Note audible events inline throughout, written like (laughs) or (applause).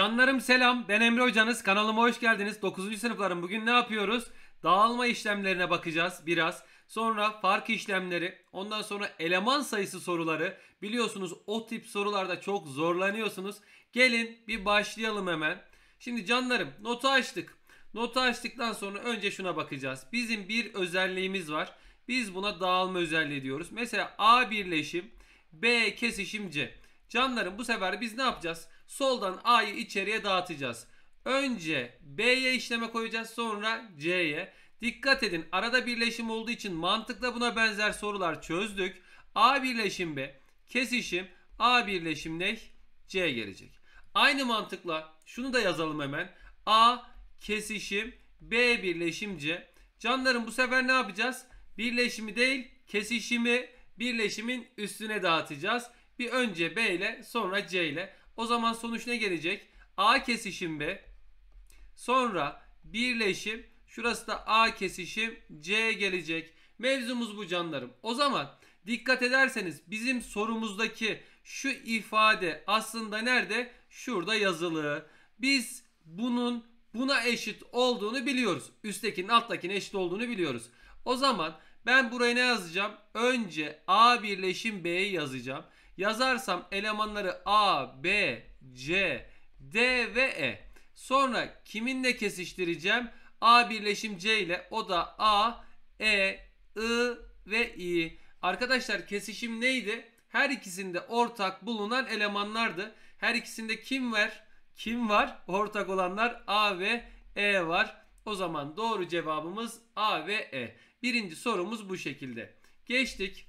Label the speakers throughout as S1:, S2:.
S1: Canlarım selam. Ben Emre Hocanız. Kanalıma hoş geldiniz. 9. sınıflarım bugün ne yapıyoruz? Dağılma işlemlerine bakacağız biraz. Sonra fark işlemleri, ondan sonra eleman sayısı soruları. Biliyorsunuz o tip sorularda çok zorlanıyorsunuz. Gelin bir başlayalım hemen. Şimdi canlarım notu açtık. Notu açtıktan sonra önce şuna bakacağız. Bizim bir özelliğimiz var. Biz buna dağılma özelliği diyoruz. Mesela A birleşim, B kesişim C. Canlarım bu sefer biz ne yapacağız? Soldan A'yı içeriye dağıtacağız. Önce B'ye işleme koyacağız sonra C'ye. Dikkat edin arada birleşim olduğu için mantıkla buna benzer sorular çözdük. A birleşim B kesişim A birleşim ne? C gelecek. Aynı mantıkla şunu da yazalım hemen. A kesişim B birleşim C. Canlarım bu sefer ne yapacağız? Birleşimi değil kesişimi birleşimin üstüne dağıtacağız. Bir önce B ile sonra C ile. O zaman sonuç ne gelecek? A kesişim B. Sonra birleşim. Şurası da A kesişim C gelecek. Mevzumuz bu canlarım. O zaman dikkat ederseniz bizim sorumuzdaki şu ifade aslında nerede? Şurada yazılı. Biz bunun buna eşit olduğunu biliyoruz. Üsttekinin alttakinin eşit olduğunu biliyoruz. O zaman ben buraya ne yazacağım? Önce A birleşim B'yi yazacağım. Yazarsam elemanları A, B, C, D ve E. Sonra kiminle kesiştireceğim? A birleşim C ile o da A, E, I ve I. Arkadaşlar kesişim neydi? Her ikisinde ortak bulunan elemanlardı. Her ikisinde kim var? Kim var? Ortak olanlar A ve E var. O zaman doğru cevabımız A ve E. Birinci sorumuz bu şekilde. Geçtik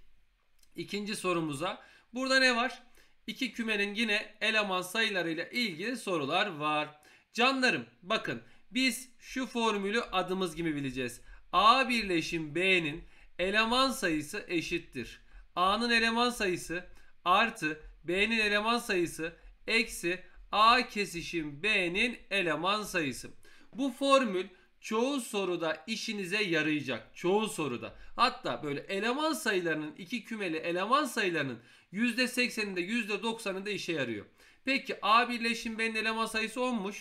S1: ikinci sorumuza. Burada ne var? İki kümenin yine eleman sayılarıyla ilgili sorular var. Canlarım bakın biz şu formülü adımız gibi bileceğiz. A birleşim B'nin eleman sayısı eşittir. A'nın eleman sayısı artı B'nin eleman sayısı eksi A kesişim B'nin eleman sayısı. Bu formül çoğu soruda işinize yarayacak. Çoğu soruda. Hatta böyle eleman sayılarının iki kümeli eleman sayılarının %80'inde %90'ında işe yarıyor. Peki A birleşim B'nin eleman sayısı 10'muş.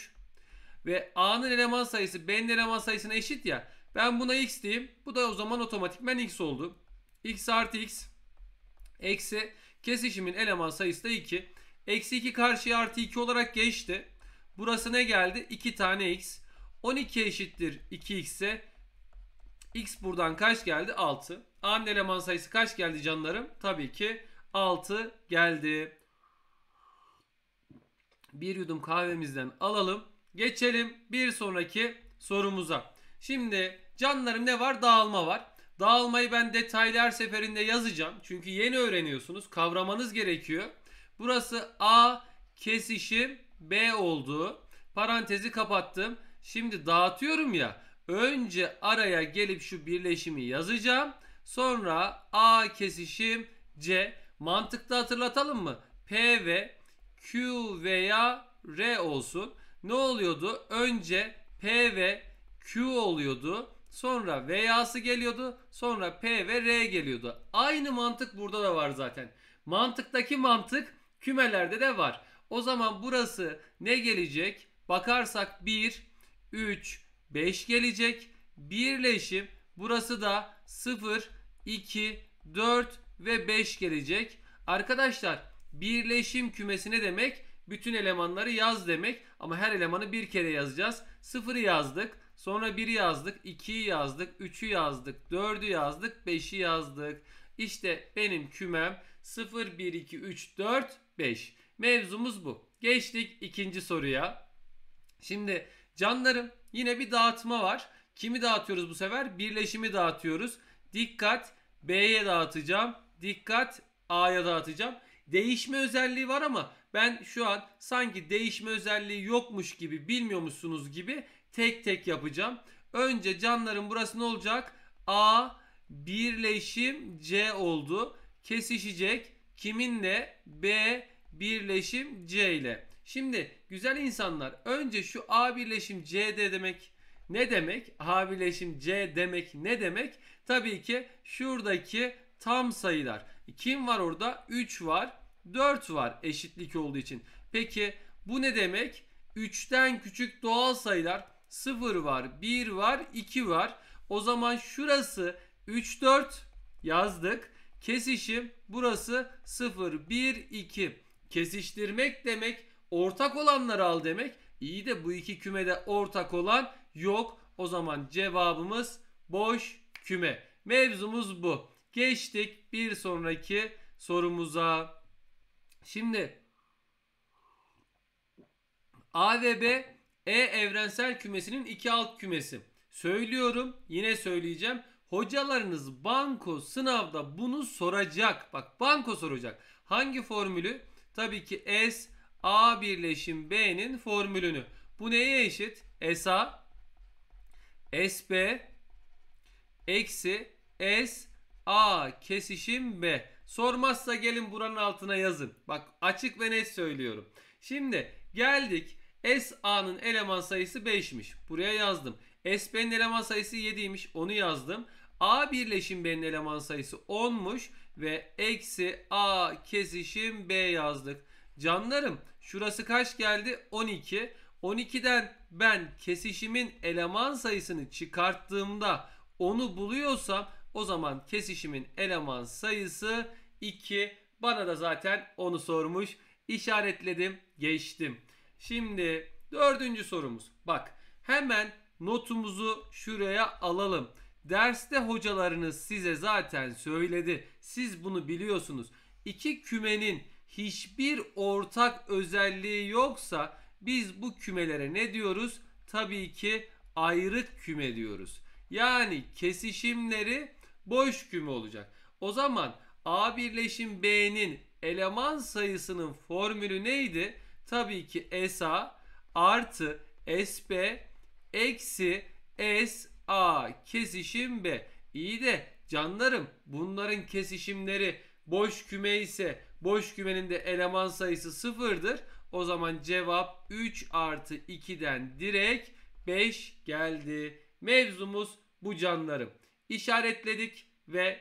S1: Ve A'nın eleman sayısı B'nin eleman sayısına eşit ya. Ben buna X diyeyim. Bu da o zaman otomatikmen X oldu. X artı X eksi kesişimin eleman sayısı da 2. Eksi 2 karşıya artı 2 olarak geçti. Burası ne geldi? 2 tane X. 12 eşittir 2X ise X buradan kaç geldi? 6. A'nın eleman sayısı kaç geldi canlarım? Tabii ki 6 geldi. Bir yudum kahvemizden alalım. Geçelim bir sonraki sorumuza. Şimdi canlarım ne var? Dağılma var. Dağılmayı ben detaylı her seferinde yazacağım. Çünkü yeni öğreniyorsunuz. Kavramanız gerekiyor. Burası A kesişim B oldu. Parantezi kapattım. Şimdi dağıtıyorum ya. Önce araya gelip şu birleşimi yazacağım. Sonra A kesişim C. Mantıkta hatırlatalım mı? P ve Q veya R olsun. Ne oluyordu? Önce P ve Q oluyordu. Sonra V'yası geliyordu. Sonra P ve R geliyordu. Aynı mantık burada da var zaten. Mantıktaki mantık kümelerde de var. O zaman burası ne gelecek? Bakarsak 1, 3, 5 gelecek. Birleşim burası da 0, 2, 4, ve 5 gelecek. Arkadaşlar birleşim kümesi ne demek? Bütün elemanları yaz demek. Ama her elemanı bir kere yazacağız. 0'ı yazdık. Sonra 1'i yazdık. 2'yi yazdık. 3'ü yazdık. 4'ü yazdık. 5'i yazdık. İşte benim kümem 0, 1, 2, 3, 4, 5. Mevzumuz bu. Geçtik ikinci soruya. Şimdi canlarım yine bir dağıtma var. Kimi dağıtıyoruz bu sefer? Birleşimi dağıtıyoruz. Dikkat B'ye dağıtacağım. Dikkat A'ya dağıtacağım. Değişme özelliği var ama ben şu an sanki değişme özelliği yokmuş gibi bilmiyormuşsunuz gibi tek tek yapacağım. Önce canların burası ne olacak? A birleşim C oldu. Kesişecek. Kiminle? B birleşim C ile. Şimdi güzel insanlar önce şu A birleşim CD demek ne demek? A birleşim C demek ne demek? Tabii ki şuradaki tam sayılar. Kim var orada? 3 var. 4 var eşitlik olduğu için. Peki bu ne demek? 3'ten küçük doğal sayılar 0 var, 1 var, 2 var. O zaman şurası 3 4 yazdık. Kesişim burası 0 1 2. Kesiştirmek demek ortak olanları al demek. İyi de bu iki kümede ortak olan yok. O zaman cevabımız boş küme. Mevzumuz bu. Geçtik bir sonraki sorumuza. Şimdi A ve B E evrensel kümesinin iki alt kümesi. Söylüyorum yine söyleyeceğim. Hocalarınız banko sınavda bunu soracak. Bak banko soracak. Hangi formülü? Tabii ki S A birleşim B'nin formülünü. Bu neye eşit? S A S B eksi S A kesişim B. Sormazsa gelin buranın altına yazın. Bak açık ve net söylüyorum. Şimdi geldik. S A'nın eleman sayısı 5'miş. Buraya yazdım. S B'nin eleman sayısı 7'ymiş. Onu yazdım. A birleşim B'nin eleman sayısı 10'muş. Ve eksi A kesişim B yazdık. Canlarım şurası kaç geldi? 12. 12'den ben kesişimin eleman sayısını çıkarttığımda onu buluyorsam o zaman kesişimin eleman sayısı 2. Bana da zaten onu sormuş. İşaretledim, geçtim. Şimdi dördüncü sorumuz. Bak hemen notumuzu şuraya alalım. Derste hocalarınız size zaten söyledi. Siz bunu biliyorsunuz. İki kümenin hiçbir ortak özelliği yoksa biz bu kümelere ne diyoruz? Tabii ki ayrık küme diyoruz. Yani kesişimleri boş küme olacak. O zaman A birleşim B'nin eleman sayısının formülü neydi? Tabii ki SA artı SB eksi SA kesişim B. İyi de canlarım bunların kesişimleri boş küme ise boş kümenin de eleman sayısı sıfırdır. O zaman cevap 3 artı 2'den direkt 5 geldi. Mevzumuz bu canlarım işaretledik ve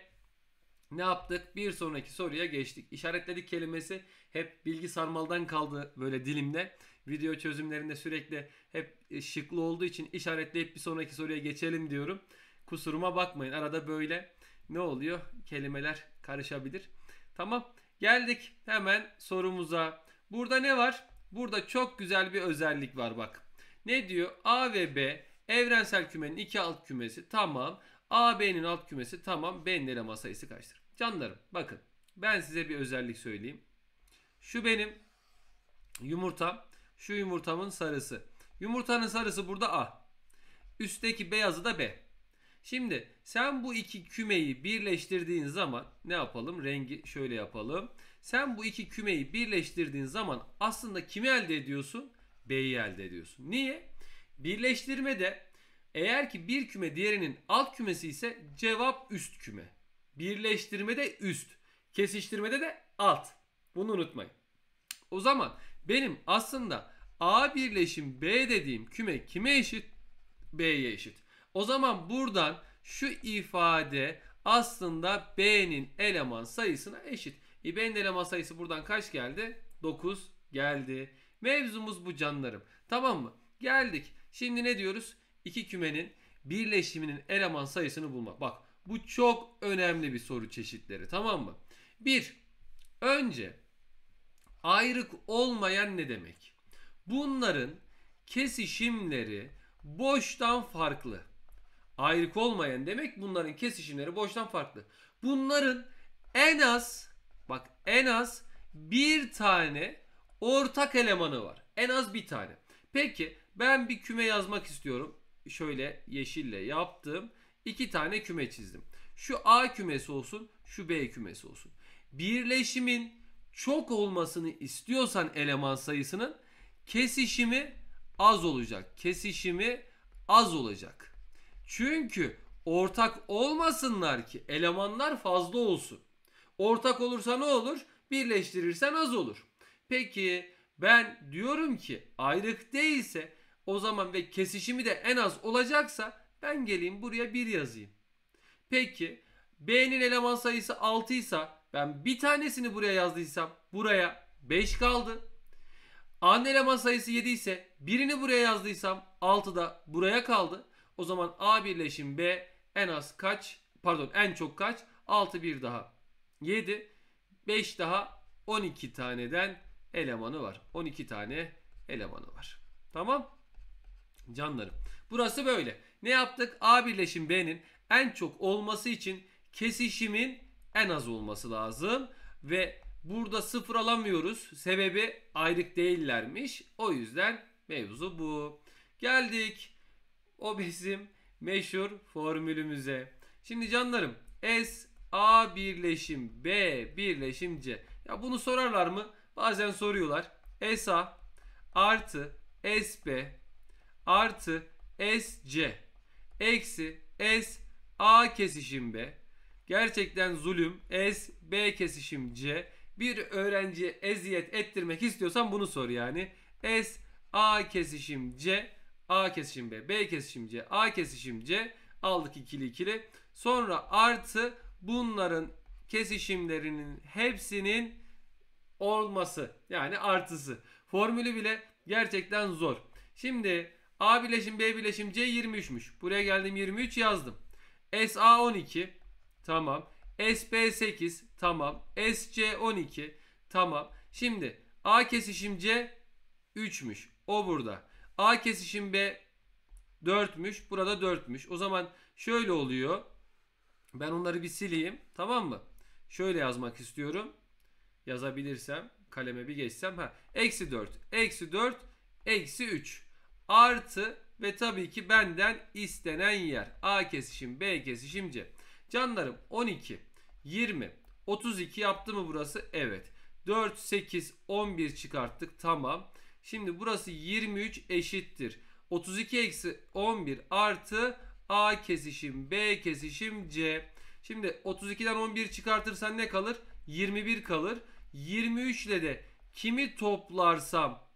S1: ne yaptık? Bir sonraki soruya geçtik. İşaretledik kelimesi hep bilgi sarmaldan kaldı böyle dilimde. Video çözümlerinde sürekli hep şıklı olduğu için işaretleyip bir sonraki soruya geçelim diyorum. Kusuruma bakmayın. Arada böyle ne oluyor? Kelimeler karışabilir. Tamam. Geldik hemen sorumuza. Burada ne var? Burada çok güzel bir özellik var bak. Ne diyor? A ve B evrensel kümenin iki alt kümesi. Tamam. A, B'nin alt kümesi tamam. B'nin eleman sayısı kaçtır? Canlarım bakın ben size bir özellik söyleyeyim. Şu benim yumurtam. Şu yumurtamın sarısı. Yumurtanın sarısı burada A. Üstteki beyazı da B. Şimdi sen bu iki kümeyi birleştirdiğin zaman ne yapalım? Rengi şöyle yapalım. Sen bu iki kümeyi birleştirdiğin zaman aslında kimi elde ediyorsun? B'yi elde ediyorsun. Niye? Birleştirmede eğer ki bir küme diğerinin alt kümesi ise cevap üst küme. Birleştirmede üst, kesiştirmede de alt. Bunu unutmayın. O zaman benim aslında A birleşim B dediğim küme kime eşit? B'ye eşit. O zaman buradan şu ifade aslında B'nin eleman sayısına eşit. E B'nin eleman sayısı buradan kaç geldi? 9 geldi. Mevzumuz bu canlarım. Tamam mı? Geldik. Şimdi ne diyoruz? iki kümenin birleşiminin eleman sayısını bulmak. Bak bu çok önemli bir soru çeşitleri tamam mı? Bir, önce ayrık olmayan ne demek? Bunların kesişimleri boştan farklı. Ayrık olmayan demek bunların kesişimleri boştan farklı. Bunların en az bak en az bir tane ortak elemanı var. En az bir tane. Peki ben bir küme yazmak istiyorum şöyle yeşille yaptım. İki tane küme çizdim. Şu A kümesi olsun, şu B kümesi olsun. Birleşimin çok olmasını istiyorsan eleman sayısının kesişimi az olacak. Kesişimi az olacak. Çünkü ortak olmasınlar ki elemanlar fazla olsun. Ortak olursa ne olur? Birleştirirsen az olur. Peki ben diyorum ki ayrık değilse o zaman ve kesişimi de en az olacaksa ben geleyim buraya 1 yazayım. Peki B'nin eleman sayısı 6 ise ben bir tanesini buraya yazdıysam buraya 5 kaldı. A'nın eleman sayısı 7 ise birini buraya yazdıysam 6 da buraya kaldı. O zaman A birleşim B en az kaç pardon en çok kaç 6 bir daha 7 5 daha 12 taneden elemanı var. 12 tane elemanı var. Tamam canlarım. Burası böyle. Ne yaptık? A birleşim B'nin en çok olması için kesişimin en az olması lazım. Ve burada sıfır alamıyoruz. Sebebi ayrık değillermiş. O yüzden mevzu bu. Geldik o bizim meşhur formülümüze. Şimdi canlarım S A birleşim B birleşim C. Ya bunu sorarlar mı? Bazen soruyorlar. S A artı S B artı SC eksi S A kesişim B. Gerçekten zulüm S B kesişim C. Bir öğrenciye eziyet ettirmek istiyorsan bunu sor yani. S A kesişim C A kesişim B B kesişim C A kesişim C aldık ikili ikili. Sonra artı bunların kesişimlerinin hepsinin olması yani artısı. Formülü bile gerçekten zor. Şimdi A bileşim B bileşim C 23'müş. Buraya geldim 23 yazdım. SA 12 tamam. SB 8 tamam. SC 12 tamam. Şimdi A kesişim C 3'müş. O burada. A kesişim B 4'müş. Burada 4'müş. O zaman şöyle oluyor. Ben onları bir sileyim. Tamam mı? Şöyle yazmak istiyorum. Yazabilirsem. Kaleme bir geçsem. Ha. Eksi 4. Eksi 4. Eksi 3 artı ve tabii ki benden istenen yer. A kesişim B kesişim C. Canlarım 12, 20, 32 yaptı mı burası? Evet. 4, 8, 11 çıkarttık. Tamam. Şimdi burası 23 eşittir. 32 eksi 11 artı A kesişim B kesişim C. Şimdi 32'den 11 çıkartırsan ne kalır? 21 kalır. 23 ile de kimi toplarsam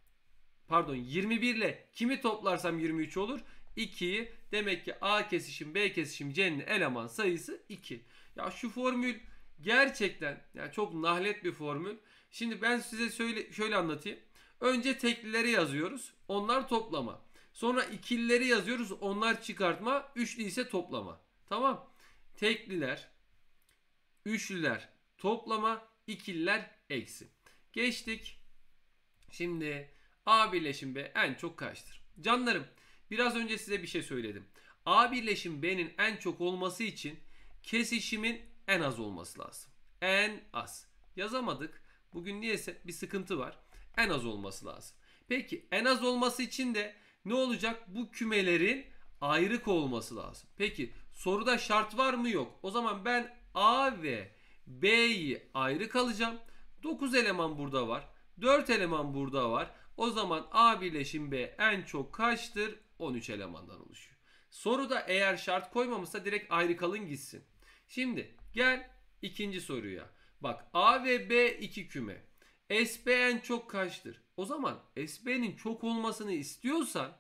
S1: pardon 21 ile kimi toplarsam 23 olur? 2'yi demek ki A kesişim B kesişim C'nin eleman sayısı 2. Ya şu formül gerçekten yani çok nahlet bir formül. Şimdi ben size şöyle, şöyle anlatayım. Önce teklileri yazıyoruz. Onlar toplama. Sonra ikilileri yazıyoruz. Onlar çıkartma. Üçlü ise toplama. Tamam. Tekliler, üçlüler toplama, ikililer eksi. Geçtik. Şimdi A birleşim B en çok kaçtır? Canlarım biraz önce size bir şey söyledim. A birleşim B'nin en çok olması için kesişimin en az olması lazım. En az. Yazamadık. Bugün niyeyse bir sıkıntı var. En az olması lazım. Peki en az olması için de ne olacak? Bu kümelerin ayrık olması lazım. Peki soruda şart var mı? Yok. O zaman ben A ve B'yi ayrı kalacağım. 9 eleman burada var. 4 eleman burada var. O zaman A birleşim B en çok kaçtır? 13 elemandan oluşuyor. Soruda eğer şart koymamışsa direkt ayrı kalın gitsin. Şimdi gel ikinci soruya. Bak A ve B iki küme. SB en çok kaçtır? O zaman SB'nin çok olmasını istiyorsan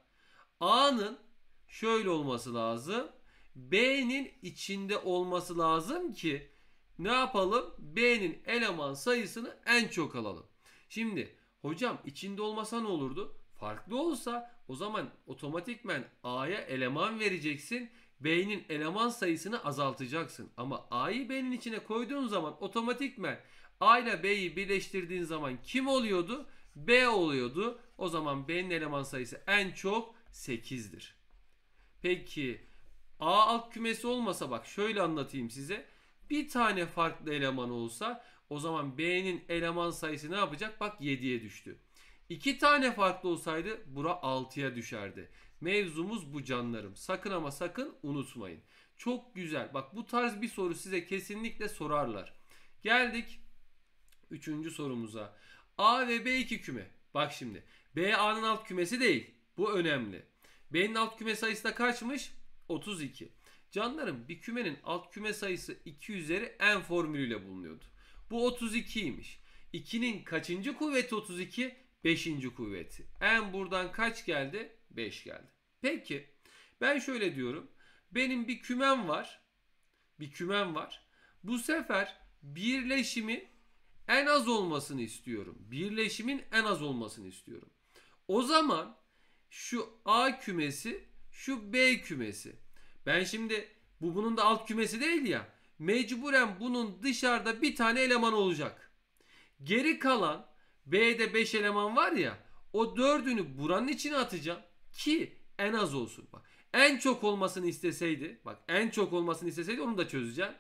S1: A'nın şöyle olması lazım. B'nin içinde olması lazım ki ne yapalım? B'nin eleman sayısını en çok alalım. Şimdi Hocam içinde olmasa ne olurdu? Farklı olsa o zaman otomatikmen A'ya eleman vereceksin. B'nin eleman sayısını azaltacaksın. Ama A'yı B'nin içine koyduğun zaman otomatikmen A ile B'yi birleştirdiğin zaman kim oluyordu? B oluyordu. O zaman B'nin eleman sayısı en çok 8'dir. Peki A alt kümesi olmasa bak şöyle anlatayım size. Bir tane farklı eleman olsa o zaman B'nin eleman sayısı ne yapacak? Bak 7'ye düştü. 2 tane farklı olsaydı bura 6'ya düşerdi. Mevzumuz bu canlarım. Sakın ama sakın unutmayın. Çok güzel. Bak bu tarz bir soru size kesinlikle sorarlar. Geldik 3. sorumuza. A ve B iki küme. Bak şimdi. B A'nın alt kümesi değil. Bu önemli. B'nin alt küme sayısı da kaçmış? 32. Canlarım bir kümenin alt küme sayısı 2 üzeri n formülüyle bulunuyordu. Bu 32'ymiş. 2'nin kaçıncı kuvveti 32? 5. kuvveti. En buradan kaç geldi? 5 geldi. Peki ben şöyle diyorum. Benim bir kümem var. Bir kümem var. Bu sefer birleşimi en az olmasını istiyorum. Birleşimin en az olmasını istiyorum. O zaman şu A kümesi, şu B kümesi. Ben şimdi bu bunun da alt kümesi değil ya mecburen bunun dışarıda bir tane eleman olacak. Geri kalan B'de 5 eleman var ya o dördünü buranın içine atacağım ki en az olsun. Bak en çok olmasını isteseydi bak en çok olmasını isteseydi onu da çözeceğim.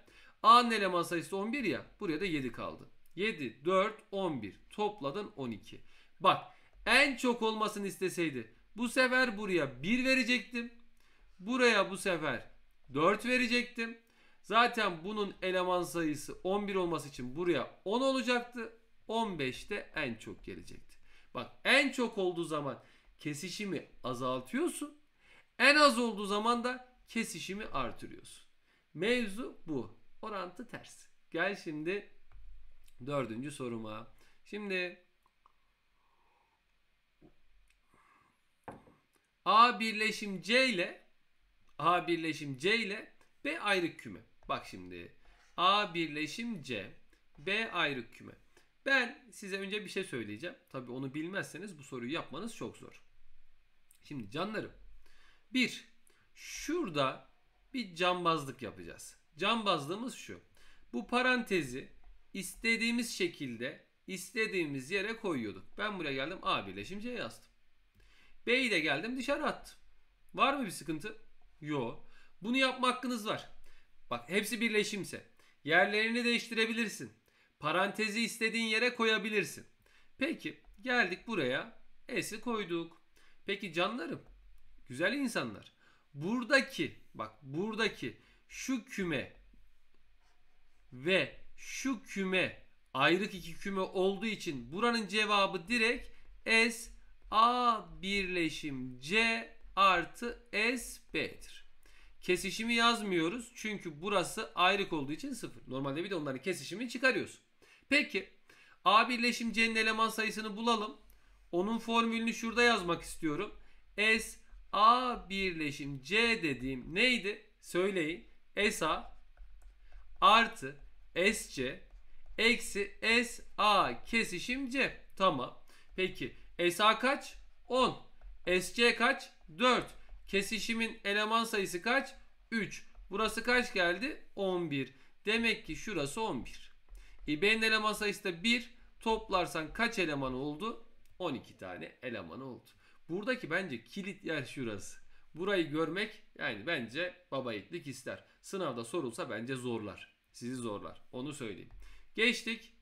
S1: A'nın eleman sayısı 11 ya buraya da 7 kaldı. 7, 4, 11 topladın 12. Bak en çok olmasını isteseydi bu sefer buraya 1 verecektim. Buraya bu sefer 4 verecektim. Zaten bunun eleman sayısı 11 olması için buraya 10 olacaktı. 15'te en çok gelecekti. Bak en çok olduğu zaman kesişimi azaltıyorsun. En az olduğu zaman da kesişimi artırıyorsun. Mevzu bu. Orantı ters. Gel şimdi dördüncü soruma. Şimdi A birleşim C ile A birleşim C ile B ayrı küme. Bak şimdi. A birleşim C. B ayrık küme. Ben size önce bir şey söyleyeceğim. Tabi onu bilmezseniz bu soruyu yapmanız çok zor. Şimdi canlarım. Bir. Şurada bir cambazlık yapacağız. Cambazlığımız şu. Bu parantezi istediğimiz şekilde istediğimiz yere koyuyorduk. Ben buraya geldim A birleşim C yazdım. B'yi de geldim dışarı attım. Var mı bir sıkıntı? Yok. Bunu yapma hakkınız var. Bak hepsi birleşimse. Yerlerini değiştirebilirsin. Parantezi istediğin yere koyabilirsin. Peki geldik buraya. S'i koyduk. Peki canlarım, güzel insanlar. Buradaki bak buradaki şu küme ve şu küme ayrık iki küme olduğu için buranın cevabı direkt S A birleşim C artı S B'dir. Kesişimi yazmıyoruz. Çünkü burası ayrık olduğu için sıfır. Normalde bir de onların kesişimini çıkarıyoruz. Peki A birleşim C'nin eleman sayısını bulalım. Onun formülünü şurada yazmak istiyorum. S A birleşim C dediğim neydi? Söyleyin. S A artı S C eksi S A kesişim C. Tamam. Peki S A kaç? 10. C kaç? 4. Kesişimin eleman sayısı kaç? 3. Burası kaç geldi? 11. Demek ki şurası 11. E, eleman sayısı da 1. Toplarsan kaç eleman oldu? 12 tane eleman oldu. Buradaki bence kilit yer şurası. Burayı görmek yani bence baba itlik ister. Sınavda sorulsa bence zorlar. Sizi zorlar. Onu söyleyeyim. Geçtik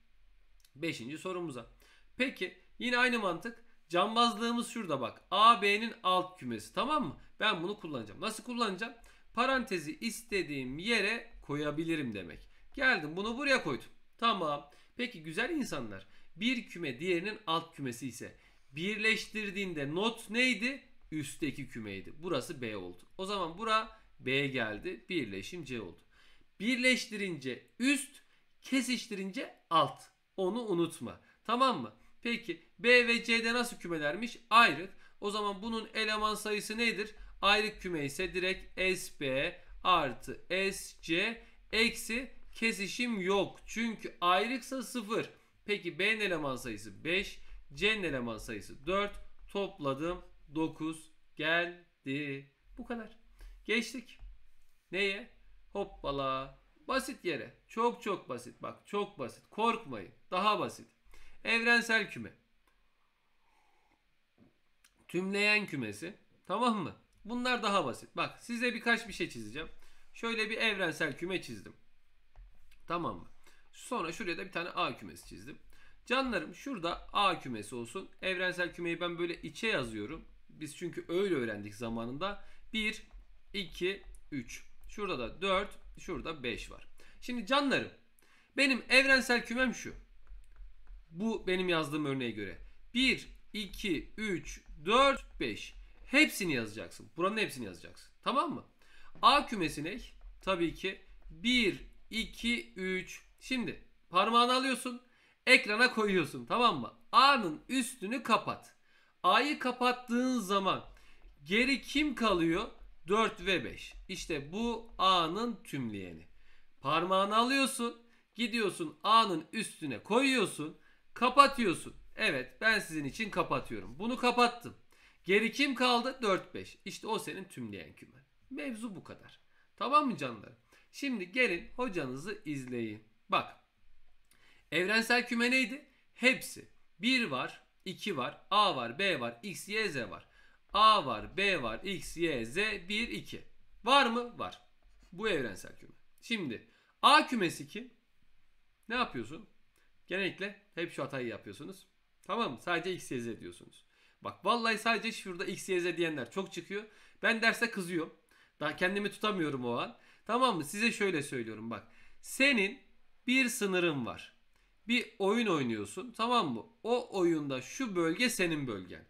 S1: 5. sorumuza. Peki yine aynı mantık. Cambazlığımız şurada bak. A, B'nin alt kümesi tamam mı? Ben bunu kullanacağım. Nasıl kullanacağım? Parantezi istediğim yere koyabilirim demek. Geldim bunu buraya koydum. Tamam. Peki güzel insanlar. Bir küme diğerinin alt kümesi ise birleştirdiğinde not neydi? Üstteki kümeydi. Burası B oldu. O zaman bura B geldi. Birleşim C oldu. Birleştirince üst, kesiştirince alt. Onu unutma. Tamam mı? Peki B ve C'de nasıl kümelermiş? Ayrı. O zaman bunun eleman sayısı nedir? Ayrık küme ise direkt SB artı SC eksi kesişim yok. Çünkü ayrıksa 0. Peki B'nin eleman sayısı 5. C'nin eleman sayısı 4. Topladım 9 geldi. Bu kadar. Geçtik. Neye? Hoppala. Basit yere. Çok çok basit. Bak çok basit. Korkmayın. Daha basit. Evrensel küme. Tümleyen kümesi. Tamam mı? Bunlar daha basit. Bak size birkaç bir şey çizeceğim. Şöyle bir evrensel küme çizdim. Tamam mı? Sonra şuraya da bir tane A kümesi çizdim. Canlarım şurada A kümesi olsun. Evrensel kümeyi ben böyle içe yazıyorum. Biz çünkü öyle öğrendik zamanında. 1, 2, 3. Şurada da 4, şurada 5 var. Şimdi canlarım benim evrensel kümem şu. Bu benim yazdığım örneğe göre. 1, 2, 3, 4, 5. Hepsini yazacaksın. Buranın hepsini yazacaksın. Tamam mı? A kümesine tabii ki 1, 2, 3. Şimdi parmağını alıyorsun. Ekrana koyuyorsun. Tamam mı? A'nın üstünü kapat. A'yı kapattığın zaman geri kim kalıyor? 4 ve 5. İşte bu A'nın tümleyeni. Parmağını alıyorsun. Gidiyorsun A'nın üstüne koyuyorsun. Kapatıyorsun. Evet ben sizin için kapatıyorum. Bunu kapattım. Geri kim kaldı? 4-5. İşte o senin tümleyen kümen. Mevzu bu kadar. Tamam mı canlarım? Şimdi gelin hocanızı izleyin. Bak. Evrensel küme neydi? Hepsi. 1 var, 2 var, A var, B var, X, Y, Z var. A var, B var, X, Y, Z, 1, 2. Var mı? Var. Bu evrensel küme. Şimdi A kümesi kim? Ne yapıyorsun? Genellikle hep şu hatayı yapıyorsunuz. Tamam mı? Sadece X, Y, Z diyorsunuz. Bak vallahi sadece şurada X, Y, Z diyenler çok çıkıyor. Ben derse kızıyorum. Daha kendimi tutamıyorum o an. Tamam mı? Size şöyle söylüyorum bak. Senin bir sınırın var. Bir oyun oynuyorsun tamam mı? O oyunda şu bölge senin bölgen.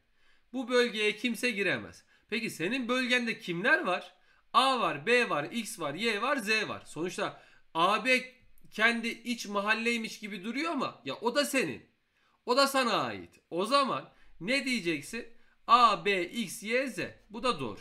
S1: Bu bölgeye kimse giremez. Peki senin bölgende kimler var? A var, B var, X var, Y var, Z var. Sonuçta AB kendi iç mahalleymiş gibi duruyor ama ya o da senin. O da sana ait. O zaman ne diyeceksin? A, B, X, Y, Z. Bu da doğru.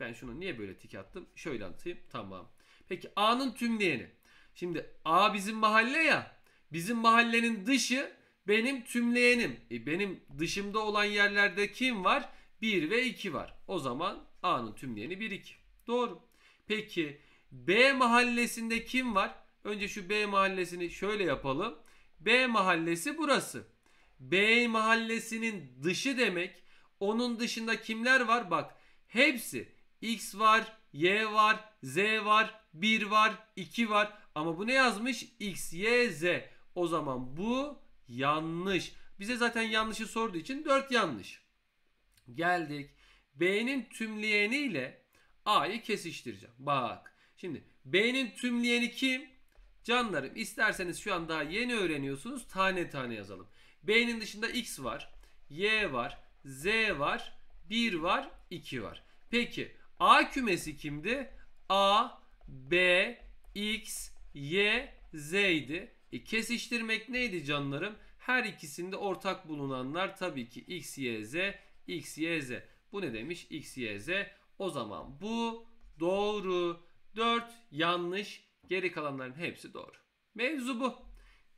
S1: Ben şunu niye böyle tik attım? Şöyle anlatayım. Tamam. Peki A'nın tümleyeni. Şimdi A bizim mahalle ya. Bizim mahallenin dışı benim tümleyenim. E benim dışımda olan yerlerde kim var? 1 ve 2 var. O zaman A'nın tümleyeni 1, 2. Doğru. Peki B mahallesinde kim var? Önce şu B mahallesini şöyle yapalım. B mahallesi burası. Bey mahallesinin dışı demek. Onun dışında kimler var? Bak hepsi. X var, Y var, Z var, 1 var, 2 var. Ama bu ne yazmış? X, Y, Z. O zaman bu yanlış. Bize zaten yanlışı sorduğu için 4 yanlış. Geldik. B'nin tümleyeni ile A'yı kesiştireceğim. Bak. Şimdi B'nin tümleyeni kim? Canlarım isterseniz şu an daha yeni öğreniyorsunuz. Tane tane yazalım. B'nin dışında X var, Y var, Z var, 1 var, 2 var. Peki A kümesi kimdi? A, B, X, Y, Z idi. E, kesiştirmek neydi canlarım? Her ikisinde ortak bulunanlar tabii ki X, Y, Z, X, Y, Z. Bu ne demiş? X, Y, Z. O zaman bu doğru. 4 yanlış. Geri kalanların hepsi doğru. Mevzu bu.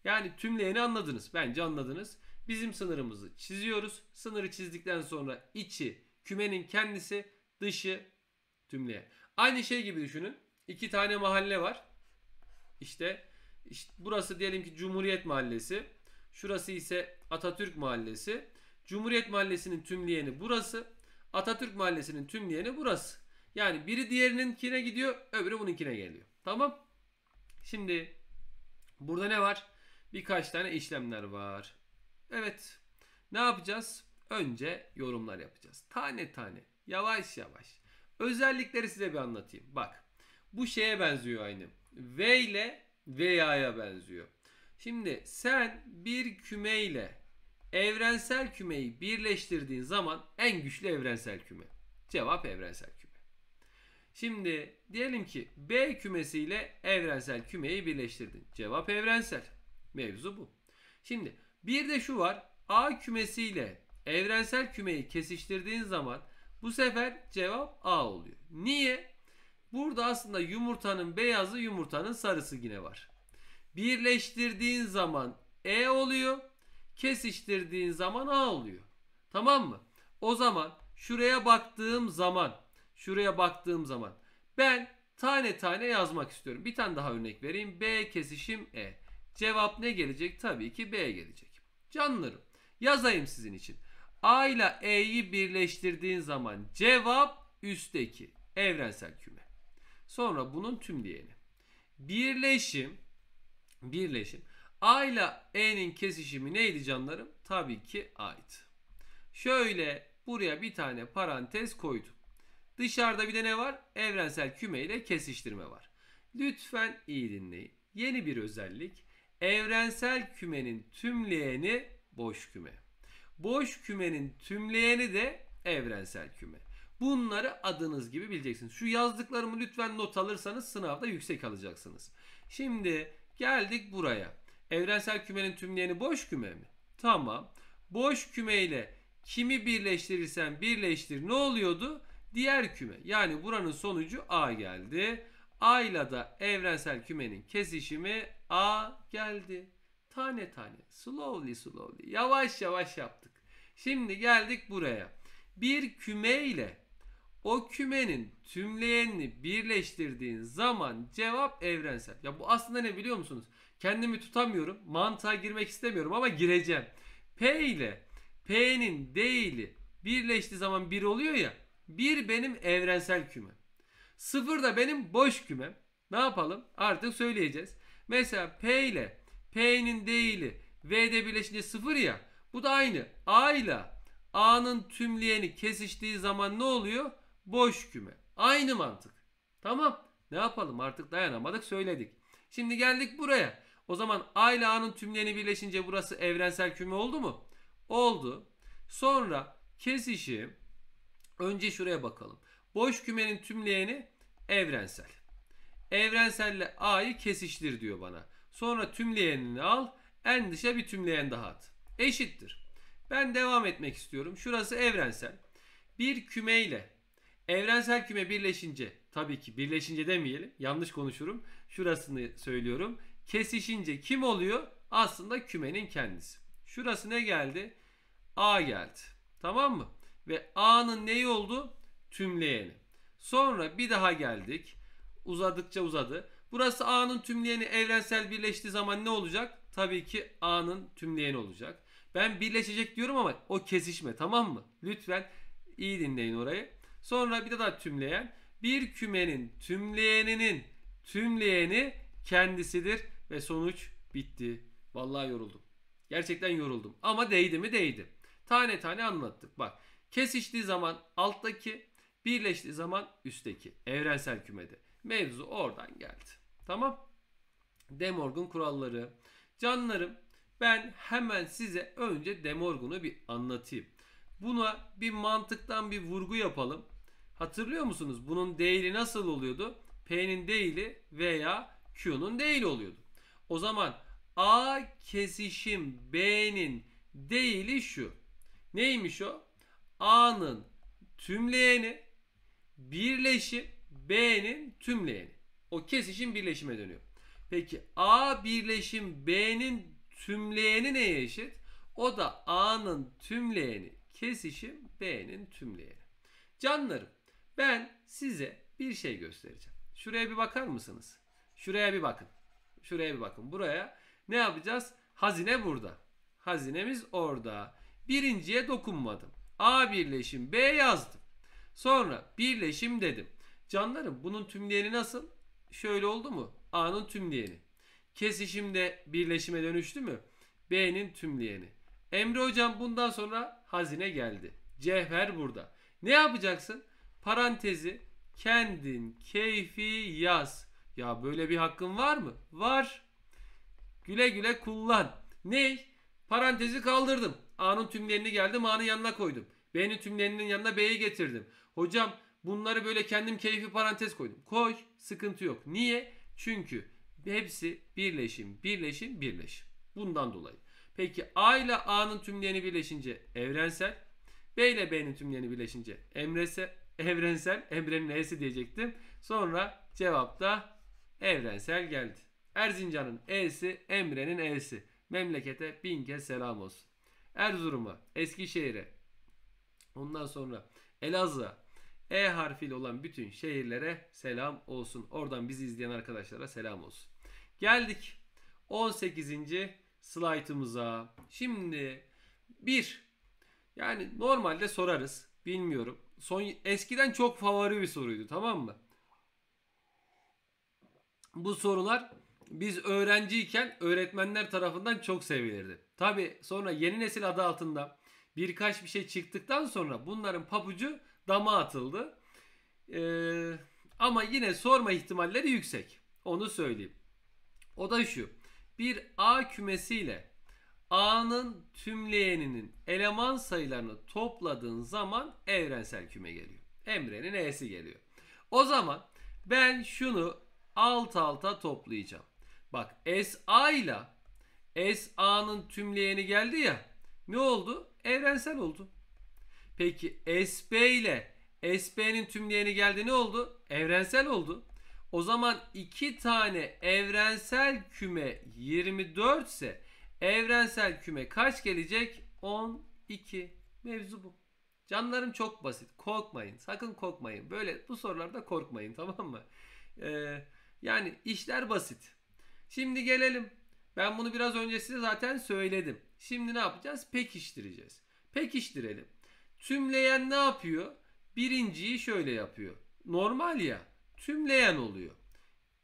S1: Yani tümleyeni anladınız. Bence anladınız. Bizim sınırımızı çiziyoruz. Sınırı çizdikten sonra içi kümenin kendisi, dışı tümleye. Aynı şey gibi düşünün. İki tane mahalle var. İşte, işte burası diyelim ki Cumhuriyet Mahallesi. Şurası ise Atatürk Mahallesi. Cumhuriyet Mahallesi'nin tümleyeni burası. Atatürk Mahallesi'nin tümleyeni burası. Yani biri diğerininkine gidiyor, öbürü bununkine geliyor. Tamam? Şimdi burada ne var? birkaç tane işlemler var. Evet. Ne yapacağız? Önce yorumlar yapacağız. Tane tane. Yavaş yavaş. Özellikleri size bir anlatayım. Bak. Bu şeye benziyor aynı. V ile veya'ya benziyor. Şimdi sen bir küme ile evrensel kümeyi birleştirdiğin zaman en güçlü evrensel küme. Cevap evrensel küme. Şimdi diyelim ki B kümesiyle evrensel kümeyi birleştirdin. Cevap evrensel. Mevzu bu. Şimdi bir de şu var. A kümesiyle evrensel kümeyi kesiştirdiğin zaman bu sefer cevap A oluyor. Niye? Burada aslında yumurtanın beyazı yumurtanın sarısı yine var. Birleştirdiğin zaman E oluyor. Kesiştirdiğin zaman A oluyor. Tamam mı? O zaman şuraya baktığım zaman şuraya baktığım zaman ben tane tane yazmak istiyorum. Bir tane daha örnek vereyim. B kesişim E. Cevap ne gelecek? Tabii ki B gelecek. Canlarım yazayım sizin için. A ile E'yi birleştirdiğin zaman cevap üstteki evrensel küme. Sonra bunun tümleyeni. Birleşim birleşim. A ile E'nin kesişimi neydi canlarım? Tabii ki A'ydı. Şöyle buraya bir tane parantez koydum. Dışarıda bir de ne var? Evrensel küme ile kesiştirme var. Lütfen iyi dinleyin. Yeni bir özellik Evrensel kümenin tümleyeni boş küme. Boş kümenin tümleyeni de evrensel küme. Bunları adınız gibi bileceksiniz. Şu yazdıklarımı lütfen not alırsanız sınavda yüksek alacaksınız. Şimdi geldik buraya. Evrensel kümenin tümleyeni boş küme mi? Tamam. Boş küme ile kimi birleştirirsen birleştir ne oluyordu? Diğer küme. Yani buranın sonucu A geldi. A da evrensel kümenin kesişimi A geldi. Tane tane slowly slowly yavaş yavaş yaptık. Şimdi geldik buraya. Bir küme ile o kümenin tümleyenini birleştirdiğin zaman cevap evrensel. Ya bu aslında ne biliyor musunuz? Kendimi tutamıyorum. Mantığa girmek istemiyorum ama gireceğim. P ile P'nin değili birleştiği zaman bir oluyor ya. Bir benim evrensel küme. Sıfır da benim boş kümem. Ne yapalım? Artık söyleyeceğiz. Mesela P ile P'nin değili V'de birleşince sıfır ya. Bu da aynı. A ile A'nın tümleyeni kesiştiği zaman ne oluyor? Boş küme. Aynı mantık. Tamam. Ne yapalım? Artık dayanamadık söyledik. Şimdi geldik buraya. O zaman A ile A'nın tümleyeni birleşince burası evrensel küme oldu mu? Oldu. Sonra kesişim. Önce şuraya bakalım. Boş kümenin tümleyeni evrensel. Evrenselle A'yı kesiştir diyor bana. Sonra tümleyenini al. En dışa bir tümleyen daha at. Eşittir. Ben devam etmek istiyorum. Şurası evrensel. Bir kümeyle evrensel küme birleşince tabii ki birleşince demeyelim. Yanlış konuşurum. Şurasını söylüyorum. Kesişince kim oluyor? Aslında kümenin kendisi. Şurası ne geldi? A geldi. Tamam mı? Ve A'nın neyi oldu? tümleyeni. Sonra bir daha geldik. Uzadıkça uzadı. Burası A'nın tümleyeni evrensel birleştiği zaman ne olacak? Tabii ki A'nın tümleyeni olacak. Ben birleşecek diyorum ama o kesişme tamam mı? Lütfen iyi dinleyin orayı. Sonra bir daha tümleyen. Bir kümenin tümleyeninin tümleyeni kendisidir ve sonuç bitti. Vallahi yoruldum. Gerçekten yoruldum. Ama değdi mi değdi. Tane tane anlattık. Bak kesiştiği zaman alttaki Birleştiği zaman üstteki evrensel kümede. Mevzu oradan geldi. Tamam. De Morgan kuralları. Canlarım ben hemen size önce De Morgan'ı bir anlatayım. Buna bir mantıktan bir vurgu yapalım. Hatırlıyor musunuz? Bunun değili nasıl oluyordu? P'nin değili veya Q'nun değili oluyordu. O zaman A kesişim B'nin değili şu. Neymiş o? A'nın tümleyeni birleşim B'nin tümleyeni. O kesişim birleşime dönüyor. Peki A birleşim B'nin tümleyeni neye eşit? O da A'nın tümleyeni kesişim B'nin tümleyeni. Canlarım ben size bir şey göstereceğim. Şuraya bir bakar mısınız? Şuraya bir bakın. Şuraya bir bakın. Buraya ne yapacağız? Hazine burada. Hazinemiz orada. Birinciye dokunmadım. A birleşim B yazdım. Sonra birleşim dedim. Canlarım bunun tümleyeni nasıl? Şöyle oldu mu? A'nın tümleyeni. Kesişim de birleşime dönüştü mü? B'nin tümleyeni. Emre hocam bundan sonra hazine geldi. Cevher burada. Ne yapacaksın? Parantezi kendin keyfi yaz. Ya böyle bir hakkın var mı? Var. Güle güle kullan. Ney? Parantezi kaldırdım. A'nın tümlerini geldim A'nın yanına koydum. B'nin tümlerinin yanına B'yi getirdim. Hocam bunları böyle kendim keyfi parantez koydum. Koy sıkıntı yok. Niye? Çünkü hepsi birleşim, birleşim, birleşim. Bundan dolayı. Peki A ile A'nın tümleyeni birleşince evrensel. B ile B'nin tümleyeni birleşince emrese, evrensel. Emre'nin E'si diyecektim. Sonra cevap da evrensel geldi. Erzincan'ın E'si, Emre'nin E'si. Memlekete bin kez selam olsun. Erzurum'a, Eskişehir'e, ondan sonra Elazığ. E harfiyle olan bütün şehirlere selam olsun. Oradan bizi izleyen arkadaşlara selam olsun. Geldik 18. slaytımıza. Şimdi bir yani normalde sorarız. Bilmiyorum. Son eskiden çok favori bir soruydu tamam mı? Bu sorular biz öğrenciyken öğretmenler tarafından çok sevilirdi. Tabi sonra yeni nesil adı altında birkaç bir şey çıktıktan sonra bunların papucu dama atıldı. Ee, ama yine sorma ihtimalleri yüksek. Onu söyleyeyim. O da şu. Bir A kümesiyle A'nın tümleyeninin eleman sayılarını topladığın zaman evrensel küme geliyor. Emre'nin E'si geliyor. O zaman ben şunu alt alta toplayacağım. Bak SA ile SA'nın tümleyeni geldi ya. Ne oldu? evrensel oldu. Peki SP ile SP'nin tümleyeni geldi ne oldu? Evrensel oldu. O zaman iki tane evrensel küme 24 ise evrensel küme kaç gelecek? 12. Mevzu bu. Canlarım çok basit. Korkmayın. Sakın korkmayın. Böyle bu sorularda korkmayın (laughs) tamam mı? Ee, yani işler basit. Şimdi gelelim ben bunu biraz önce size zaten söyledim. Şimdi ne yapacağız? Pekiştireceğiz. Pekiştirelim. Tümleyen ne yapıyor? Birinciyi şöyle yapıyor. Normal ya. Tümleyen oluyor.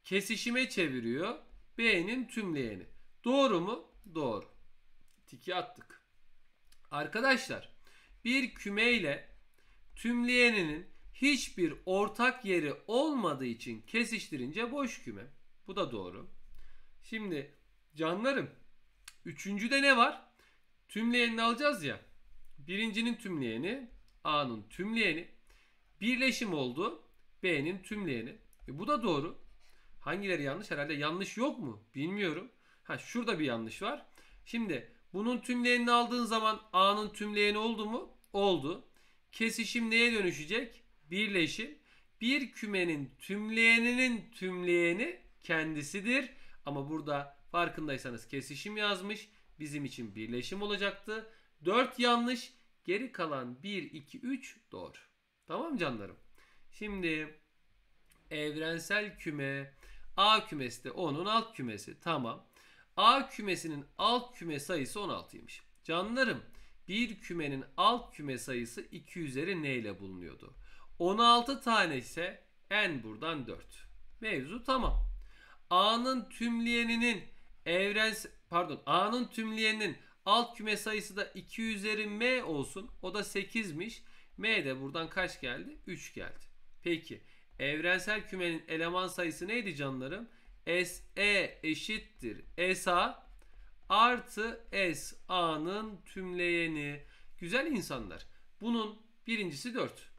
S1: Kesişime çeviriyor. B'nin tümleyeni. Doğru mu? Doğru. Tiki attık. Arkadaşlar bir kümeyle tümleyeninin hiçbir ortak yeri olmadığı için kesiştirince boş küme. Bu da doğru. Şimdi Canlarım. Üçüncüde ne var? Tümleyenini alacağız ya. Birincinin tümleyeni A'nın tümleyeni. Birleşim oldu. B'nin tümleyeni. E bu da doğru. Hangileri yanlış? Herhalde yanlış yok mu? Bilmiyorum. Ha şurada bir yanlış var. Şimdi bunun tümleyenini aldığın zaman A'nın tümleyeni oldu mu? Oldu. Kesişim neye dönüşecek? Birleşim. Bir kümenin tümleyeninin tümleyeni kendisidir. Ama burada farkındaysanız kesişim yazmış. Bizim için birleşim olacaktı. 4 yanlış. Geri kalan 1, 2, 3 doğru. Tamam canlarım. Şimdi evrensel küme A kümesi de onun alt kümesi. Tamam. A kümesinin alt küme sayısı 16'ymış. Canlarım bir kümenin alt küme sayısı 2 üzeri n ile bulunuyordu. 16 tane ise n buradan 4. Mevzu tamam. A'nın tümleyeninin Evrens pardon A'nın tümleyeninin alt küme sayısı da 2 üzeri M olsun. O da 8'miş. M de buradan kaç geldi? 3 geldi. Peki evrensel kümenin eleman sayısı neydi canlarım? SE eşittir SA artı SA'nın tümleyeni. Güzel insanlar. Bunun birincisi 4.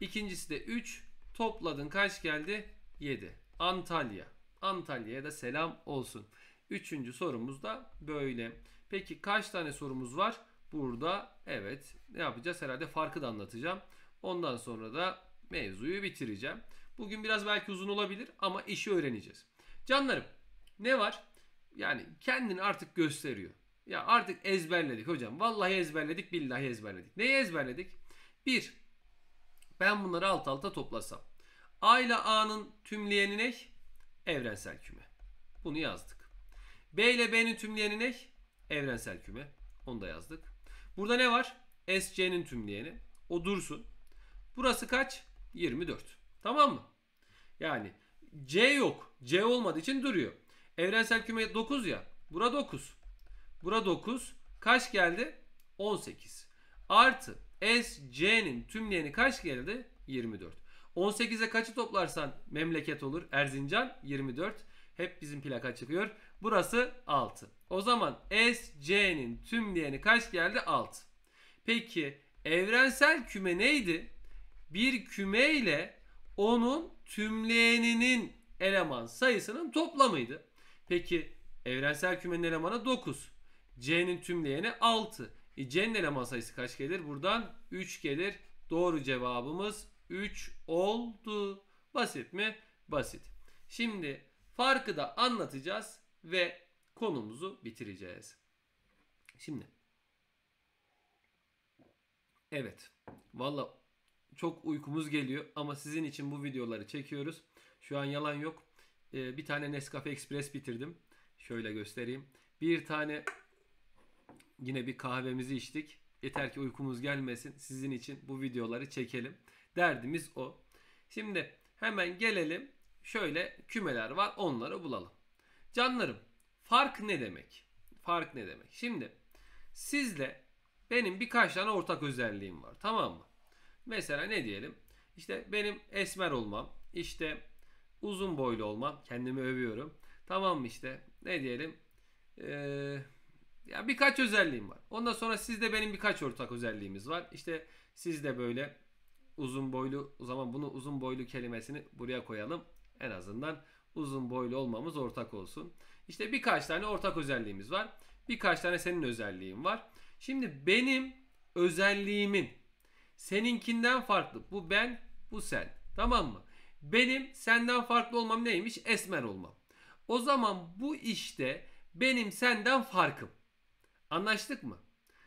S1: İkincisi de 3. Topladın kaç geldi? 7. Antalya. Antalya'ya da selam olsun. Üçüncü sorumuz da böyle. Peki kaç tane sorumuz var? Burada evet ne yapacağız? Herhalde farkı da anlatacağım. Ondan sonra da mevzuyu bitireceğim. Bugün biraz belki uzun olabilir ama işi öğreneceğiz. Canlarım ne var? Yani kendini artık gösteriyor. Ya artık ezberledik hocam. Vallahi ezberledik, billahi ezberledik. Neyi ezberledik? Bir, ben bunları alt alta toplasam. A ile A'nın tümleyeni ne? Evrensel küme. Bunu yazdık. B ile B'nin tümleyeni ne? Evrensel küme. Onu da yazdık. Burada ne var? SC'nin tümleyeni. O dursun. Burası kaç? 24. Tamam mı? Yani C yok. C olmadığı için duruyor. Evrensel küme 9 ya. Bura 9. Bura 9. Kaç geldi? 18. Artı SC'nin tümleyeni kaç geldi? 24. 18'e kaçı toplarsan memleket olur? Erzincan 24. Hep bizim plaka çıkıyor. Burası 6. O zaman SC'nin tümleyeni kaç geldi? 6. Peki evrensel küme neydi? Bir küme ile onun tümleyeninin eleman sayısının toplamıydı. Peki evrensel kümenin elemanı 9. C'nin tümleyeni 6. E, C'nin eleman sayısı kaç gelir? Buradan 3 gelir. Doğru cevabımız 3 oldu. Basit mi? Basit. Şimdi farkı da anlatacağız ve konumuzu bitireceğiz. Şimdi Evet. Valla çok uykumuz geliyor ama sizin için bu videoları çekiyoruz. Şu an yalan yok. Ee, bir tane Nescafe Express bitirdim. Şöyle göstereyim. Bir tane yine bir kahvemizi içtik. Yeter ki uykumuz gelmesin. Sizin için bu videoları çekelim. Derdimiz o. Şimdi hemen gelelim. Şöyle kümeler var. Onları bulalım. Canlarım fark ne demek? Fark ne demek? Şimdi sizle benim birkaç tane ortak özelliğim var tamam mı? Mesela ne diyelim? İşte benim esmer olmam, işte uzun boylu olmam, kendimi övüyorum. Tamam mı işte ne diyelim? Ee, ya birkaç özelliğim var. Ondan sonra sizde benim birkaç ortak özelliğimiz var. İşte sizde böyle uzun boylu o zaman bunu uzun boylu kelimesini buraya koyalım. En azından uzun boylu olmamız ortak olsun. İşte birkaç tane ortak özelliğimiz var. Birkaç tane senin özelliğin var. Şimdi benim özelliğimin seninkinden farklı. Bu ben, bu sen. Tamam mı? Benim senden farklı olmam neymiş? Esmer olmam. O zaman bu işte benim senden farkım. Anlaştık mı?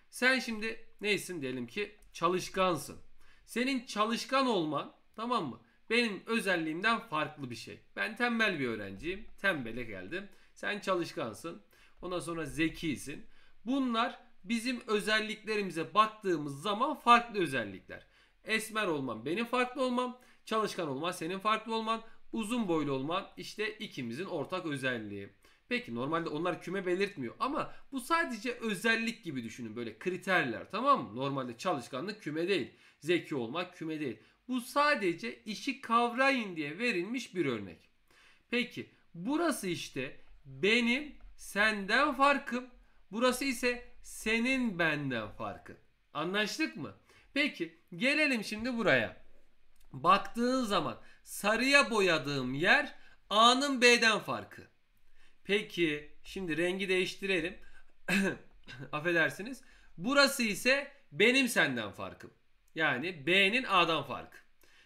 S1: Sen şimdi neysin diyelim ki çalışkansın. Senin çalışkan olman tamam mı? benim özelliğimden farklı bir şey. Ben tembel bir öğrenciyim. Tembele geldim. Sen çalışkansın. Ondan sonra zekisin. Bunlar bizim özelliklerimize baktığımız zaman farklı özellikler. Esmer olman benim farklı olmam. Çalışkan olman senin farklı olman. Uzun boylu olman işte ikimizin ortak özelliği. Peki normalde onlar küme belirtmiyor ama bu sadece özellik gibi düşünün böyle kriterler tamam mı? Normalde çalışkanlık küme değil. Zeki olmak küme değil. Bu sadece işi kavrayın diye verilmiş bir örnek. Peki burası işte benim senden farkım. Burası ise senin benden farkın. Anlaştık mı? Peki gelelim şimdi buraya. Baktığın zaman sarıya boyadığım yer A'nın B'den farkı. Peki şimdi rengi değiştirelim. (coughs) Affedersiniz. Burası ise benim senden farkım. Yani B'nin A'dan farkı.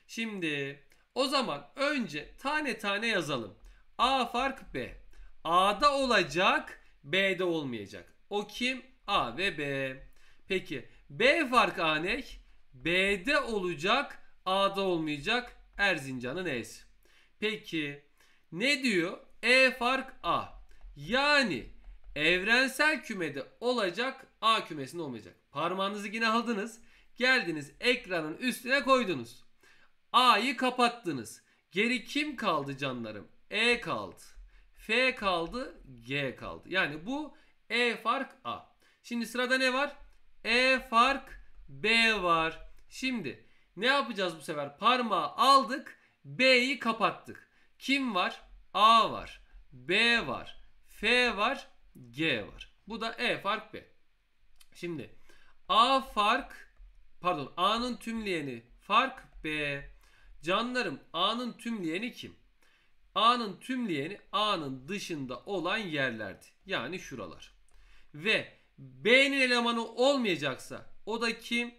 S1: Şimdi o zaman önce tane tane yazalım. A fark B. A'da olacak, B'de olmayacak. O kim? A ve B. Peki B fark A ne? B'de olacak, A'da olmayacak. Erzincan'ın E'si. Peki ne diyor? E fark A. Yani evrensel kümede olacak, A kümesinde olmayacak. Parmağınızı yine aldınız. Geldiniz ekranın üstüne koydunuz. A'yı kapattınız. Geri kim kaldı canlarım? E kaldı. F kaldı, G kaldı. Yani bu E fark A. Şimdi sırada ne var? E fark B var. Şimdi ne yapacağız bu sefer? Parmağı aldık, B'yi kapattık. Kim var? A var, B var, F var, G var. Bu da E fark B. Şimdi A fark Pardon A'nın tümleyeni fark B. Canlarım A'nın tümleyeni kim? A'nın tümleyeni A'nın dışında olan yerlerdi. Yani şuralar. Ve B'nin elemanı olmayacaksa o da kim?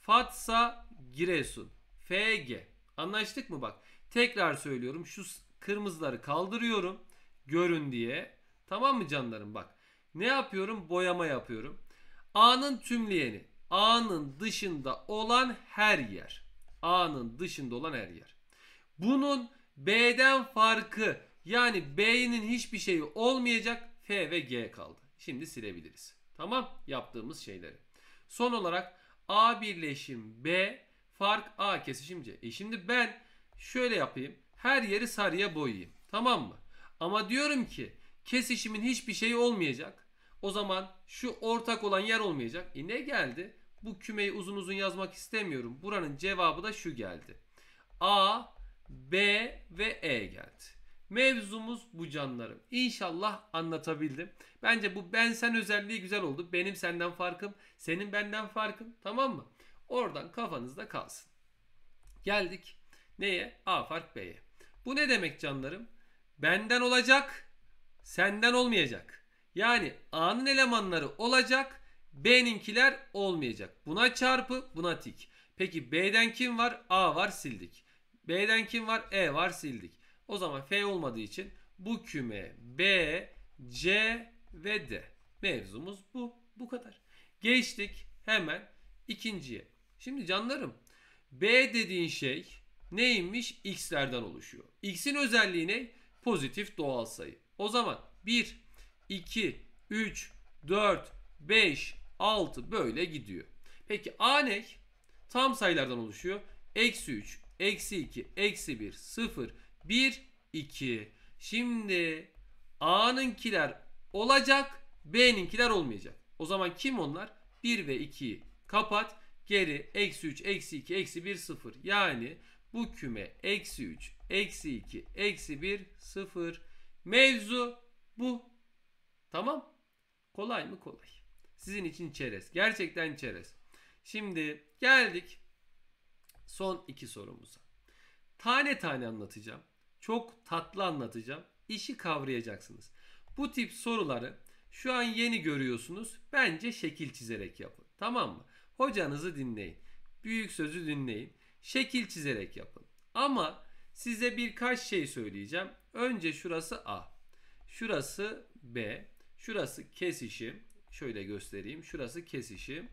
S1: Fatsa Giresun. FG. Anlaştık mı bak? Tekrar söylüyorum. Şu kırmızıları kaldırıyorum. Görün diye. Tamam mı canlarım bak. Ne yapıyorum? Boyama yapıyorum. A'nın tümleyeni A'nın dışında olan her yer. A'nın dışında olan her yer. Bunun B'den farkı yani B'nin hiçbir şeyi olmayacak F ve G kaldı. Şimdi silebiliriz. Tamam yaptığımız şeyleri. Son olarak A birleşim B fark A kesişim C. E şimdi ben şöyle yapayım. Her yeri sarıya boyayayım. Tamam mı? Ama diyorum ki kesişimin hiçbir şeyi olmayacak. O zaman şu ortak olan yer olmayacak. E ne geldi? Bu kümeyi uzun uzun yazmak istemiyorum. Buranın cevabı da şu geldi. A, B ve E geldi. Mevzumuz bu canlarım. İnşallah anlatabildim. Bence bu ben sen özelliği güzel oldu. Benim senden farkım, senin benden farkın. Tamam mı? Oradan kafanızda kalsın. Geldik neye? A fark B'ye. Bu ne demek canlarım? Benden olacak, senden olmayacak. Yani A'nın elemanları olacak, B'ninkiler olmayacak. Buna çarpı buna tik. Peki B'den kim var? A var sildik. B'den kim var? E var sildik. O zaman F olmadığı için bu küme B, C ve D. Mevzumuz bu. Bu kadar. Geçtik hemen ikinciye. Şimdi canlarım B dediğin şey neymiş? X'lerden oluşuyor. X'in özelliği ne? Pozitif doğal sayı. O zaman 1, 2, 3, 4, 5, 6 böyle gidiyor. Peki A ne? Tam sayılardan oluşuyor. Eksi 3, eksi 2, eksi 1, 0, 1, 2. Şimdi A'nınkiler olacak, B'ninkiler olmayacak. O zaman kim onlar? 1 ve 2'yi kapat. Geri eksi 3, eksi 2, eksi 1, 0. Yani bu küme eksi 3, eksi 2, eksi 1, 0. Mevzu bu. Tamam. Kolay mı? Kolay. Sizin için çerez. Gerçekten çerez. Şimdi geldik son iki sorumuza. Tane tane anlatacağım. Çok tatlı anlatacağım. İşi kavrayacaksınız. Bu tip soruları şu an yeni görüyorsunuz. Bence şekil çizerek yapın. Tamam mı? Hocanızı dinleyin. Büyük sözü dinleyin. Şekil çizerek yapın. Ama size birkaç şey söyleyeceğim. Önce şurası A. Şurası B. Şurası kesişim. Şöyle göstereyim. Şurası kesişim.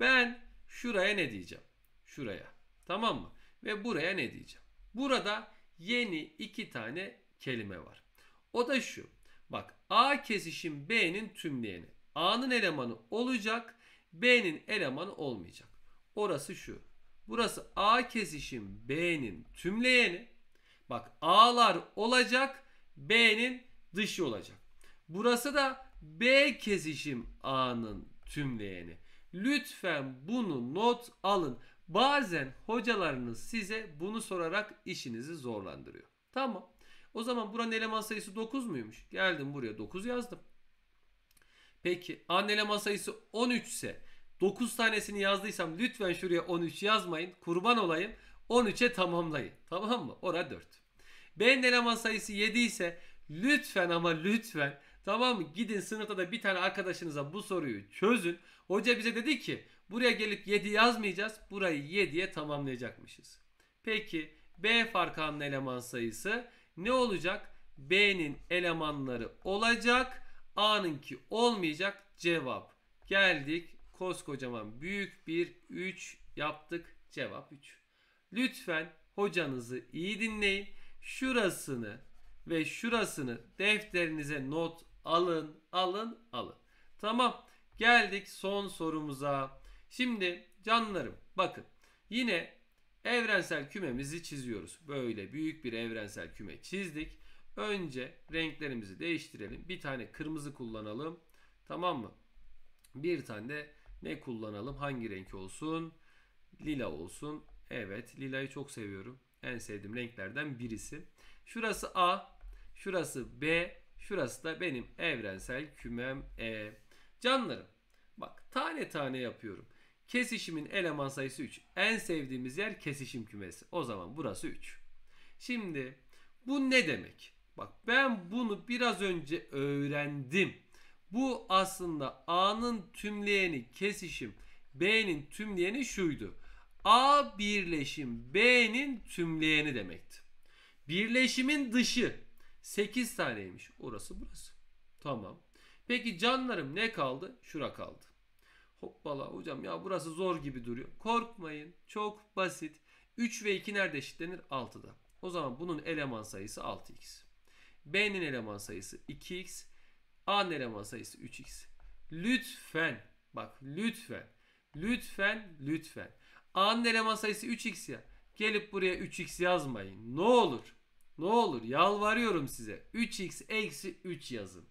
S1: Ben şuraya ne diyeceğim? Şuraya. Tamam mı? Ve buraya ne diyeceğim? Burada yeni iki tane kelime var. O da şu. Bak A kesişim B'nin tümleyeni. A'nın elemanı olacak. B'nin elemanı olmayacak. Orası şu. Burası A kesişim B'nin tümleyeni. Bak A'lar olacak. B'nin dışı olacak. Burası da B kesişim A'nın tümleyeni. Lütfen bunu not alın. Bazen hocalarınız size bunu sorarak işinizi zorlandırıyor. Tamam. O zaman buranın eleman sayısı 9 muymuş? Geldim buraya 9 yazdım. Peki A'nın eleman sayısı 13 ise 9 tanesini yazdıysam lütfen şuraya 13 yazmayın. Kurban olayım. 13'e tamamlayın. Tamam mı? Ora 4. B'nin eleman sayısı 7 ise lütfen ama lütfen Tamam mı? Gidin sınıfta da bir tane arkadaşınıza bu soruyu çözün. Hoca bize dedi ki buraya gelip 7 yazmayacağız. Burayı 7'ye tamamlayacakmışız. Peki B farkanlı eleman sayısı ne olacak? B'nin elemanları olacak. A'nınki olmayacak. Cevap geldik. Koskocaman büyük bir 3 yaptık. Cevap 3. Lütfen hocanızı iyi dinleyin. Şurasını ve şurasını defterinize not Alın, alın, alın. Tamam. Geldik son sorumuza. Şimdi canlarım bakın. Yine evrensel kümemizi çiziyoruz. Böyle büyük bir evrensel küme çizdik. Önce renklerimizi değiştirelim. Bir tane kırmızı kullanalım. Tamam mı? Bir tane de ne kullanalım? Hangi renk olsun? Lila olsun. Evet lilayı çok seviyorum. En sevdiğim renklerden birisi. Şurası A. Şurası B. Şurası da benim evrensel kümem E. Canlarım bak tane tane yapıyorum. Kesişimin eleman sayısı 3. En sevdiğimiz yer kesişim kümesi. O zaman burası 3. Şimdi bu ne demek? Bak ben bunu biraz önce öğrendim. Bu aslında A'nın tümleyeni kesişim B'nin tümleyeni şuydu. A birleşim B'nin tümleyeni demekti. Birleşimin dışı 8 taneymiş. Orası burası. Tamam. Peki canlarım ne kaldı? Şura kaldı. Hoppala hocam ya burası zor gibi duruyor. Korkmayın. Çok basit. 3 ve 2 nerede eşitlenir? 6'da. O zaman bunun eleman sayısı 6x. B'nin eleman sayısı 2x. A'nın eleman sayısı 3x. Lütfen bak lütfen lütfen lütfen A'nın eleman sayısı 3x ya. Gelip buraya 3x yazmayın. Ne olur. Ne olur yalvarıyorum size. 3x eksi 3 yazın.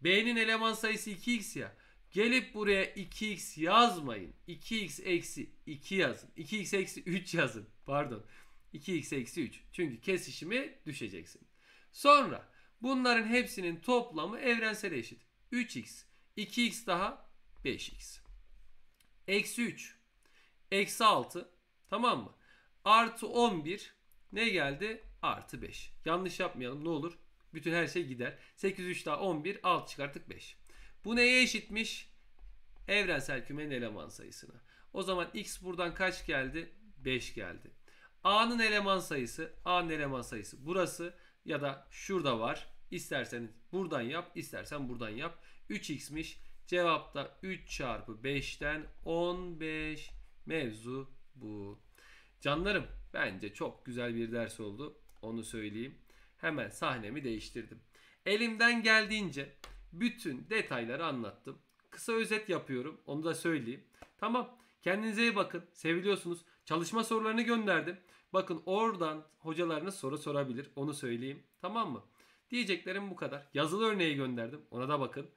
S1: B'nin eleman sayısı 2x ya. Gelip buraya 2x yazmayın. 2x eksi 2 yazın. 2x eksi 3 yazın. Pardon. 2x eksi 3. Çünkü kesişimi düşeceksin. Sonra bunların hepsinin toplamı evrensel eşit. 3x. 2x daha 5x. Eksi 3. Eksi 6. Tamam mı? Artı 11 ne geldi? artı 5. Yanlış yapmayalım ne olur. Bütün her şey gider. 8 3 daha 11 6 çıkarttık 5. Bu neye eşitmiş? Evrensel kümenin eleman sayısına. O zaman x buradan kaç geldi? 5 geldi. A'nın eleman sayısı, A'nın eleman sayısı burası ya da şurada var. İstersen buradan yap, istersen buradan yap. 3x'miş. Cevapta 3 çarpı 5'ten 15 mevzu bu. Canlarım bence çok güzel bir ders oldu. Onu söyleyeyim. Hemen sahnemi değiştirdim. Elimden geldiğince bütün detayları anlattım. Kısa özet yapıyorum. Onu da söyleyeyim. Tamam. Kendinize iyi bakın. Seviliyorsunuz. Çalışma sorularını gönderdim. Bakın oradan hocalarınız soru sorabilir. Onu söyleyeyim. Tamam mı? Diyeceklerim bu kadar. Yazılı örneği gönderdim. Ona da bakın.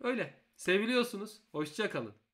S1: Öyle. Seviliyorsunuz. Hoşçakalın.